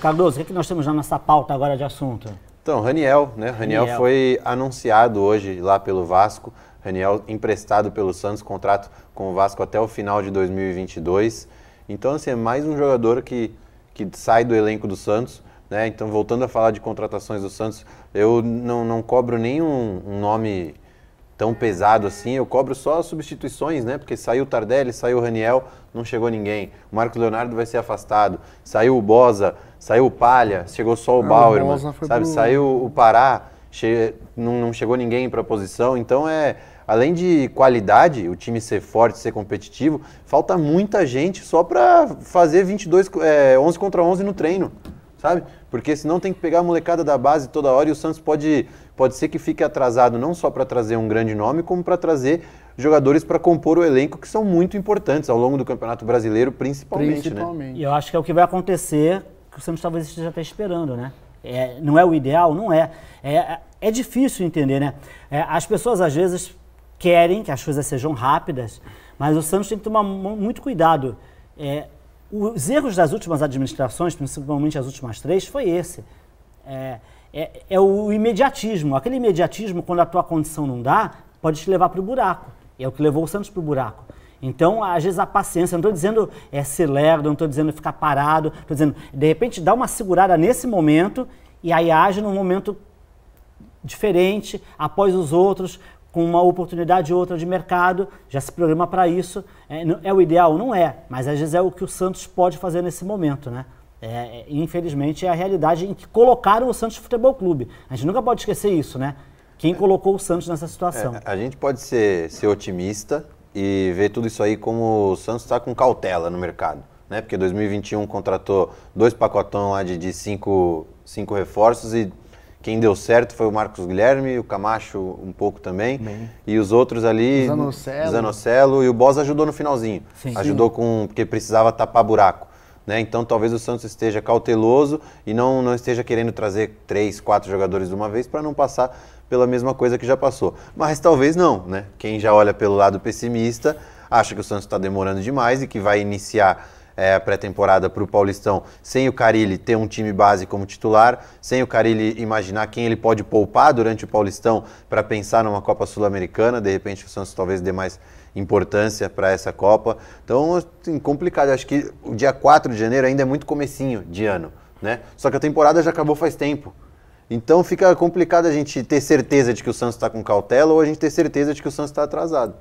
Cardoso, o é que, nós temos na nossa pauta agora de assunto? Então, Raniel, né? Raniel, Raniel foi anunciado hoje lá pelo Vasco. Raniel emprestado pelo Santos, contrato com o Vasco até o final de 2022. Então, assim, é mais um jogador que, que sai do elenco do Santos. Né? Então, voltando a falar de contratações do Santos, eu não, não cobro nenhum um nome tão pesado assim. Eu cobro só as substituições, né? Porque saiu o Tardelli, saiu o Raniel, não chegou ninguém. O Marcos Leonardo vai ser afastado. Saiu o Bosa, saiu o Palha, chegou só o ah, é, Bauer, o sabe? Pro... Saiu o Pará, che... não, não chegou ninguém para a posição. Então é além de qualidade, o time ser forte, ser competitivo, falta muita gente só para fazer 22, é, 11 contra 11 no treino sabe? Porque senão tem que pegar a molecada da base toda hora e o Santos pode, pode ser que fique atrasado não só para trazer um grande nome, como para trazer jogadores para compor o elenco que são muito importantes ao longo do Campeonato Brasileiro, principalmente. Né? principalmente. Né? E eu acho que é o que vai acontecer, que o Santos talvez esteja até esperando, né? É, não é o ideal? Não é. É, é difícil entender, né? É, as pessoas às vezes querem que as coisas sejam rápidas, mas o Santos tem que tomar muito cuidado. É, os erros das últimas administrações, principalmente as últimas três, foi esse. É, é, é o imediatismo. Aquele imediatismo, quando a tua condição não dá, pode te levar para o buraco. É o que levou o Santos para o buraco. Então, às vezes, a paciência, não estou dizendo é lerdo, não estou dizendo ficar parado, estou dizendo, de repente, dá uma segurada nesse momento e aí age num momento diferente, após os outros, com uma oportunidade ou outra de mercado, já se programa para isso. É, é, o ideal? Não é, mas às vezes é o que o Santos pode fazer nesse momento, né? É, é, infelizmente é a realidade em que colocaram o Santos Futebol Clube. A gente nunca pode esquecer isso, né? Quem colocou o Santos nessa situação. É, a gente pode ser, ser otimista e ver tudo isso aí como o Santos está com cautela no mercado. Né? Porque 2021 contratou dois pacotões lá de, de cinco, cinco reforços e quem deu certo foi o Marcos Guilherme, o Camacho um pouco também. Bem. E os outros ali. Zanocelo. Zanocelo e o Bós ajudou no finalzinho. Sim. Ajudou com. porque precisava tapar buraco. Né? Então talvez o Santos esteja cauteloso e não, não esteja querendo trazer três, quatro jogadores de uma vez para não passar pela mesma coisa que já passou. Mas talvez não, né? Quem já olha pelo lado pessimista acha que o Santos está demorando demais e que vai iniciar é, a pré-temporada para o Paulistão sem o Carilli ter um time base como titular, sem o Carilli imaginar quem ele pode poupar durante o Paulistão para pensar numa Copa Sul-Americana, de repente o Santos talvez dê mais importância para essa Copa. Então, assim, complicado. Acho que o dia 4 de janeiro ainda é muito comecinho de ano, né? Só que a temporada já acabou faz tempo. Então fica complicado a gente ter certeza de que o Santos está com cautela ou a gente ter certeza de que o Santos está atrasado.